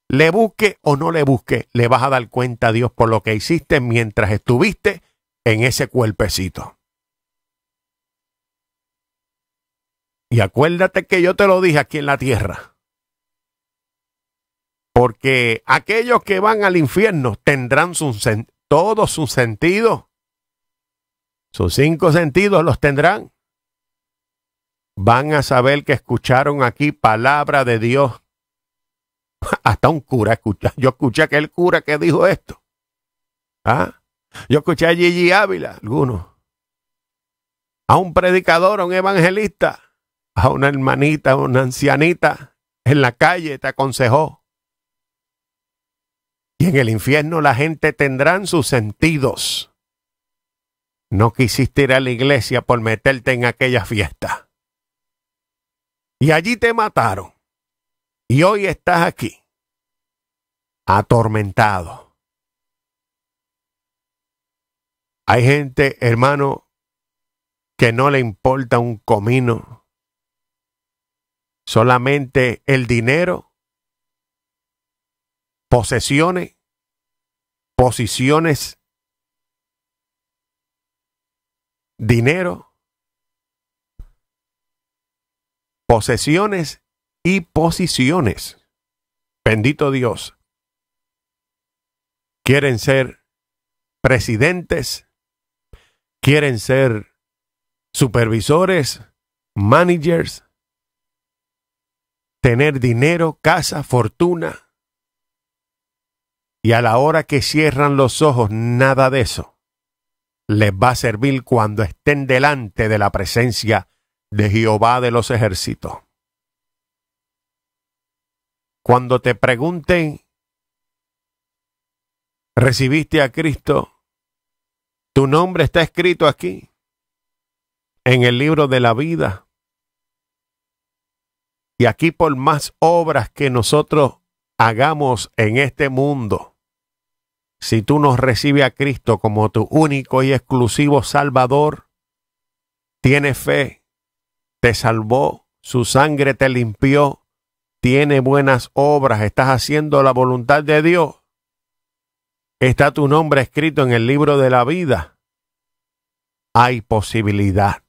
Le busque o no le busque, le vas a dar cuenta a Dios por lo que hiciste mientras estuviste en ese cuerpecito. Y acuérdate que yo te lo dije aquí en la tierra. Porque aquellos que van al infierno tendrán todos sus sentidos. Sus cinco sentidos los tendrán. Van a saber que escucharon aquí palabra de Dios. Hasta un cura escucha. Yo escuché a aquel cura que dijo esto. ¿Ah? Yo escuché a Gigi Ávila, algunos. A un predicador, a un evangelista, a una hermanita, a una ancianita en la calle te aconsejó. Y en el infierno la gente tendrán sus sentidos. No quisiste ir a la iglesia por meterte en aquella fiesta. Y allí te mataron. Y hoy estás aquí, atormentado. Hay gente, hermano, que no le importa un comino, solamente el dinero posesiones, posiciones, dinero, posesiones y posiciones. Bendito Dios. Quieren ser presidentes, quieren ser supervisores, managers, tener dinero, casa, fortuna y a la hora que cierran los ojos, nada de eso les va a servir cuando estén delante de la presencia de Jehová de los ejércitos. Cuando te pregunten, ¿recibiste a Cristo? Tu nombre está escrito aquí, en el libro de la vida. Y aquí por más obras que nosotros hagamos en este mundo, si tú nos recibes a Cristo como tu único y exclusivo Salvador, tienes fe, te salvó, su sangre te limpió, tiene buenas obras, estás haciendo la voluntad de Dios. Está tu nombre escrito en el libro de la vida. Hay posibilidad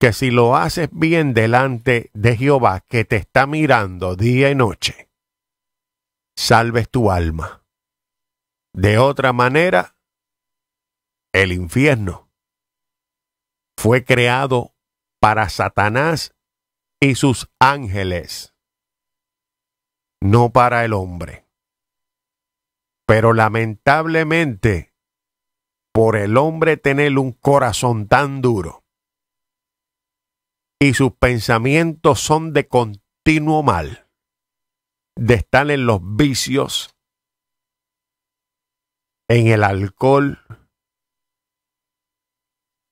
que si lo haces bien delante de Jehová que te está mirando día y noche, salves tu alma de otra manera, el infierno fue creado para Satanás y sus ángeles, no para el hombre. Pero lamentablemente, por el hombre tener un corazón tan duro y sus pensamientos son de continuo mal, de estar en los vicios, en el alcohol,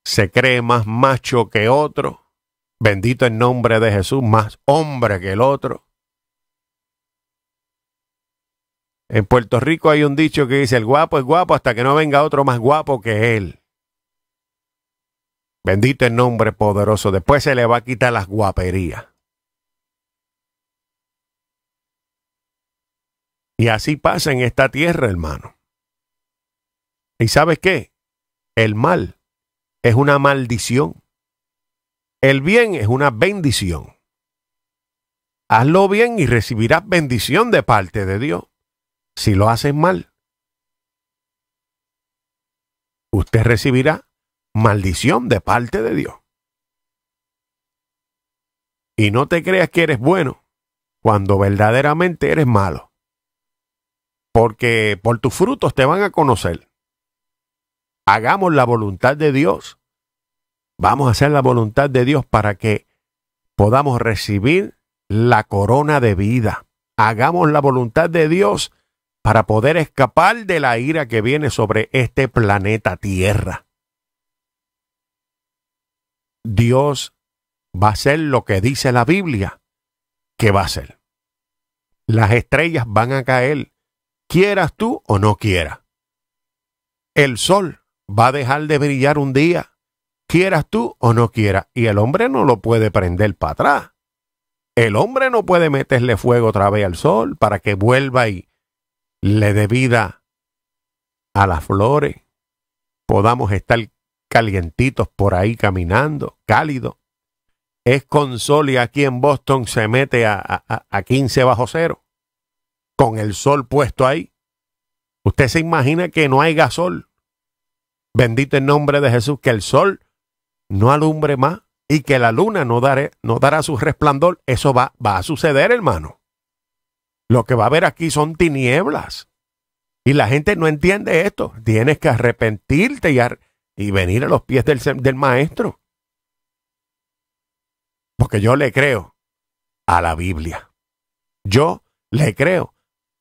se cree más macho que otro, bendito el nombre de Jesús, más hombre que el otro. En Puerto Rico hay un dicho que dice, el guapo es guapo hasta que no venga otro más guapo que él. Bendito el nombre poderoso. Después se le va a quitar las guaperías. Y así pasa en esta tierra, hermano. ¿Y sabes qué? El mal es una maldición. El bien es una bendición. Hazlo bien y recibirás bendición de parte de Dios. Si lo haces mal, usted recibirá maldición de parte de Dios. Y no te creas que eres bueno cuando verdaderamente eres malo. Porque por tus frutos te van a conocer hagamos la voluntad de Dios. Vamos a hacer la voluntad de Dios para que podamos recibir la corona de vida. Hagamos la voluntad de Dios para poder escapar de la ira que viene sobre este planeta Tierra. Dios va a hacer lo que dice la Biblia que va a hacer. Las estrellas van a caer, quieras tú o no quieras. El sol va a dejar de brillar un día, quieras tú o no quieras, y el hombre no lo puede prender para atrás. El hombre no puede meterle fuego otra vez al sol para que vuelva y le dé vida a las flores. Podamos estar calientitos por ahí caminando, cálido Es con sol y aquí en Boston se mete a, 15 bajo cero, con el sol puesto ahí. Usted se imagina que no hay sol. Bendito el nombre de Jesús, que el sol no alumbre más y que la luna no, no dará su resplandor. Eso va, va a suceder, hermano. Lo que va a haber aquí son tinieblas. Y la gente no entiende esto. Tienes que arrepentirte y, y venir a los pies del, del maestro. Porque yo le creo a la Biblia. Yo le creo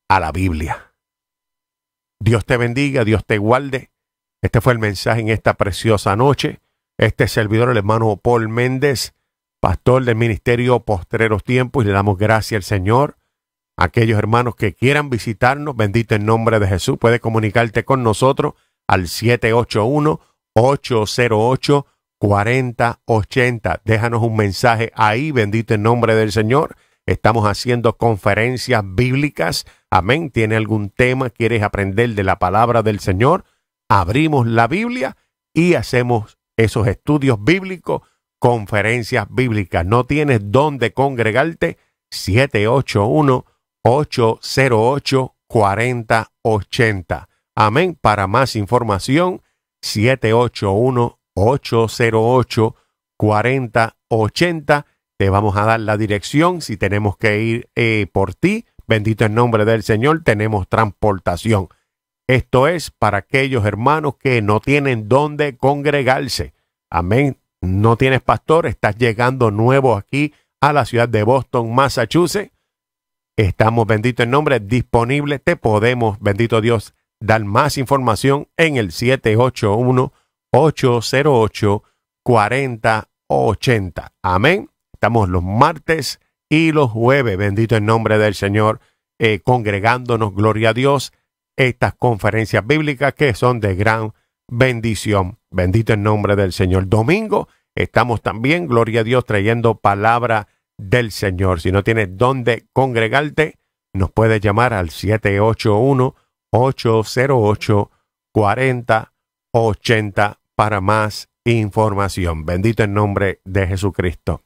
a la Biblia. Dios te bendiga, Dios te guarde. Este fue el mensaje en esta preciosa noche. Este servidor, el hermano Paul Méndez, pastor del Ministerio Postreros Tiempos, y le damos gracias al Señor. Aquellos hermanos que quieran visitarnos, bendito en nombre de Jesús, puede comunicarte con nosotros al 781-808-4080. Déjanos un mensaje ahí, bendito en nombre del Señor. Estamos haciendo conferencias bíblicas. Amén. ¿Tiene algún tema? ¿Quieres aprender de la palabra del Señor? abrimos la Biblia y hacemos esos estudios bíblicos, conferencias bíblicas. No tienes dónde congregarte. 781-808-4080. Amén. Para más información, 781-808-4080. Te vamos a dar la dirección si tenemos que ir eh, por ti. Bendito el nombre del Señor, tenemos transportación. Esto es para aquellos hermanos que no tienen dónde congregarse. Amén. No tienes pastor, estás llegando nuevo aquí a la ciudad de Boston, Massachusetts. Estamos, bendito en nombre, disponible. Te podemos, bendito Dios, dar más información en el 781-808-4080. Amén. Estamos los martes y los jueves, bendito el nombre del Señor, eh, congregándonos, gloria a Dios estas conferencias bíblicas que son de gran bendición. Bendito el nombre del Señor. Domingo estamos también, gloria a Dios, trayendo palabra del Señor. Si no tienes dónde congregarte, nos puedes llamar al 781-808-4080 para más información. Bendito el nombre de Jesucristo.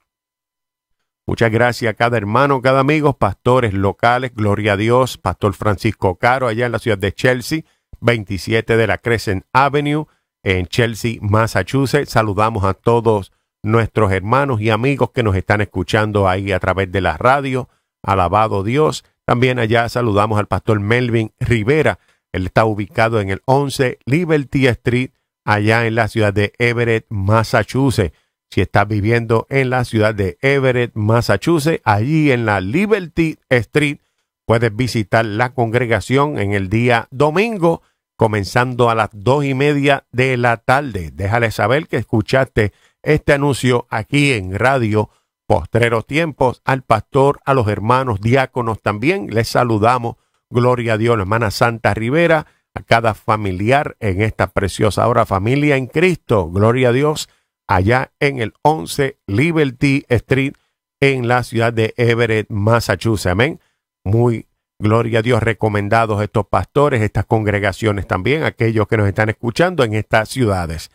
Muchas gracias a cada hermano, cada amigo, pastores locales, gloria a Dios, Pastor Francisco Caro, allá en la ciudad de Chelsea, 27 de la Crescent Avenue, en Chelsea, Massachusetts. Saludamos a todos nuestros hermanos y amigos que nos están escuchando ahí a través de la radio. Alabado Dios. También allá saludamos al pastor Melvin Rivera. Él está ubicado en el 11 Liberty Street, allá en la ciudad de Everett, Massachusetts si estás viviendo en la ciudad de Everett, Massachusetts, allí en la Liberty Street, puedes visitar la congregación en el día domingo, comenzando a las dos y media de la tarde. Déjale saber que escuchaste este anuncio aquí en Radio Postreros Tiempos, al pastor, a los hermanos diáconos también. Les saludamos, gloria a Dios, la hermana Santa Rivera, a cada familiar en esta preciosa hora, familia en Cristo, gloria a Dios allá en el 11 Liberty Street en la ciudad de Everett, Massachusetts. Amén. Muy gloria a Dios recomendados estos pastores, estas congregaciones también, aquellos que nos están escuchando en estas ciudades.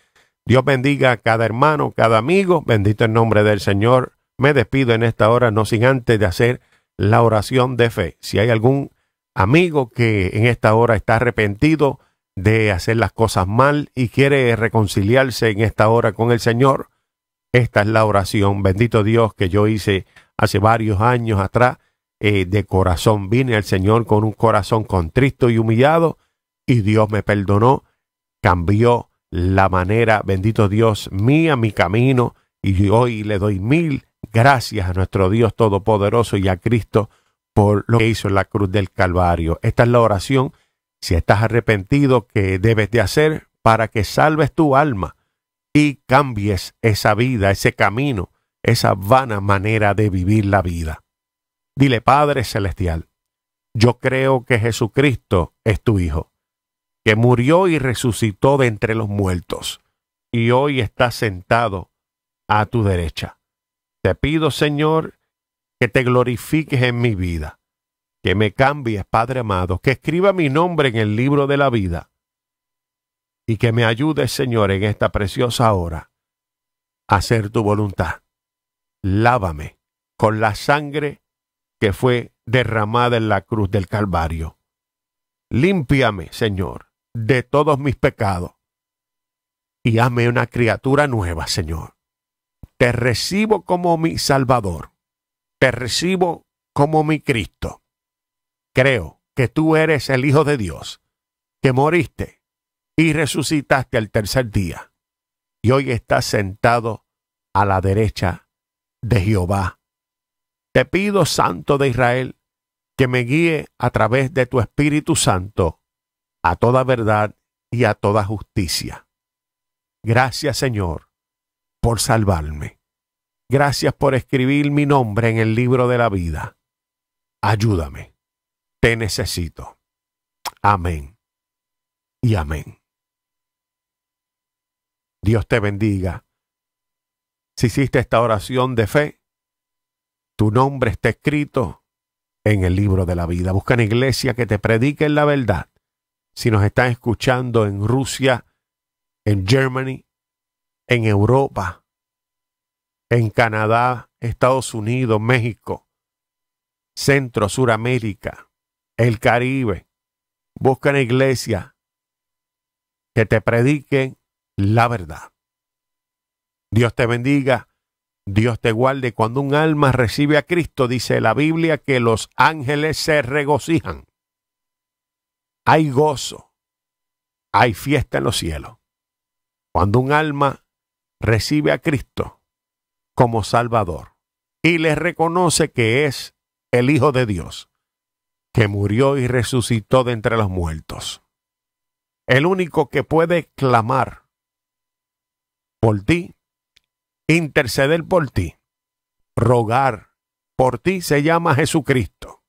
Dios bendiga a cada hermano, cada amigo. Bendito el nombre del Señor. Me despido en esta hora, no sin antes de hacer la oración de fe. Si hay algún amigo que en esta hora está arrepentido, de hacer las cosas mal y quiere reconciliarse en esta hora con el Señor, esta es la oración, bendito Dios, que yo hice hace varios años atrás, eh, de corazón vine al Señor con un corazón contristo y humillado, y Dios me perdonó, cambió la manera, bendito Dios, mía, mi camino, y hoy le doy mil gracias a nuestro Dios Todopoderoso y a Cristo por lo que hizo en la cruz del Calvario. Esta es la oración si estás arrepentido, ¿qué debes de hacer para que salves tu alma y cambies esa vida, ese camino, esa vana manera de vivir la vida. Dile, Padre Celestial, yo creo que Jesucristo es tu Hijo, que murió y resucitó de entre los muertos, y hoy está sentado a tu derecha. Te pido, Señor, que te glorifiques en mi vida que me cambies, Padre amado, que escriba mi nombre en el libro de la vida y que me ayudes, Señor, en esta preciosa hora a hacer tu voluntad. Lávame con la sangre que fue derramada en la cruz del Calvario. Límpiame, Señor, de todos mis pecados y hazme una criatura nueva, Señor. Te recibo como mi Salvador. Te recibo como mi Cristo creo que tú eres el Hijo de Dios, que moriste y resucitaste al tercer día, y hoy estás sentado a la derecha de Jehová. Te pido, Santo de Israel, que me guíe a través de tu Espíritu Santo a toda verdad y a toda justicia. Gracias, Señor, por salvarme. Gracias por escribir mi nombre en el libro de la vida. Ayúdame necesito. Amén y amén. Dios te bendiga. Si hiciste esta oración de fe, tu nombre está escrito en el libro de la vida. Busca en iglesia que te predique la verdad. Si nos están escuchando en Rusia, en Germany, en Europa, en Canadá, Estados Unidos, México, Centro, Suramérica, el Caribe. Busca una iglesia que te predique la verdad. Dios te bendiga, Dios te guarde. Cuando un alma recibe a Cristo, dice la Biblia que los ángeles se regocijan. Hay gozo, hay fiesta en los cielos. Cuando un alma recibe a Cristo como Salvador y le reconoce que es el Hijo de Dios, que murió y resucitó de entre los muertos. El único que puede clamar por ti, interceder por ti, rogar por ti se llama Jesucristo.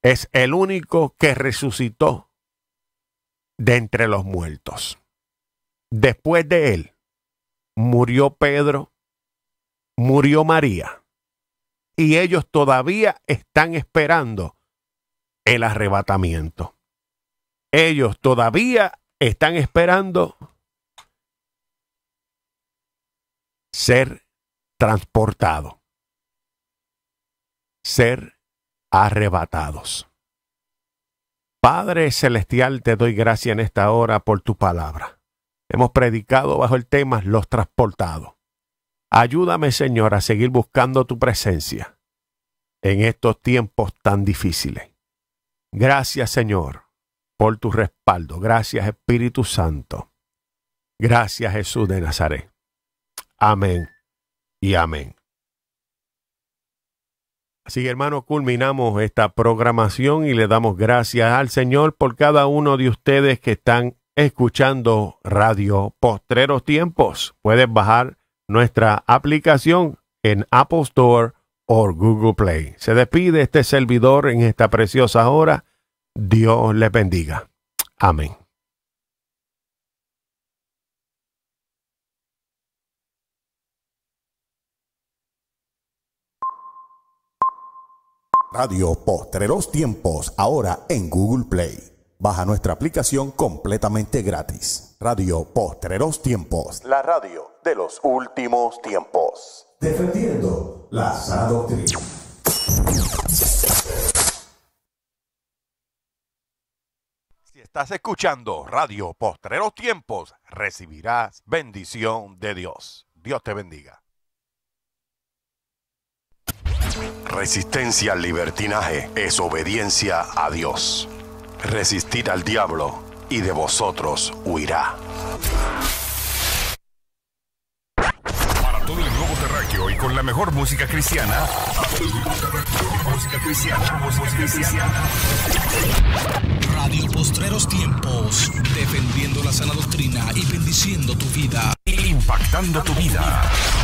Es el único que resucitó de entre los muertos. Después de él murió Pedro, murió María, y ellos todavía están esperando el arrebatamiento. Ellos todavía están esperando ser transportados, ser arrebatados. Padre Celestial, te doy gracia en esta hora por tu palabra. Hemos predicado bajo el tema los transportados. Ayúdame, Señor, a seguir buscando tu presencia en estos tiempos tan difíciles. Gracias Señor por tu respaldo. Gracias Espíritu Santo. Gracias Jesús de Nazaret. Amén y amén. Así que hermanos, culminamos esta programación y le damos gracias al Señor por cada uno de ustedes que están escuchando Radio Postreros Tiempos. Puedes bajar nuestra aplicación en Apple Store o Google Play. Se despide este servidor en esta preciosa hora. Dios les bendiga. Amén. Radio los Tiempos, ahora en Google Play. Baja nuestra aplicación completamente gratis. Radio Postreros Tiempos, la radio de los últimos tiempos defendiendo la sana doctrina. Si estás escuchando Radio Postreros Tiempos, recibirás bendición de Dios. Dios te bendiga. Resistencia al libertinaje es obediencia a Dios. Resistir al diablo y de vosotros huirá el nuevo terráqueo y con la mejor música cristiana. Música cristiana, música cristiana. Radio Postreros Tiempos, defendiendo la sana doctrina y bendiciendo tu vida. Impactando tu vida.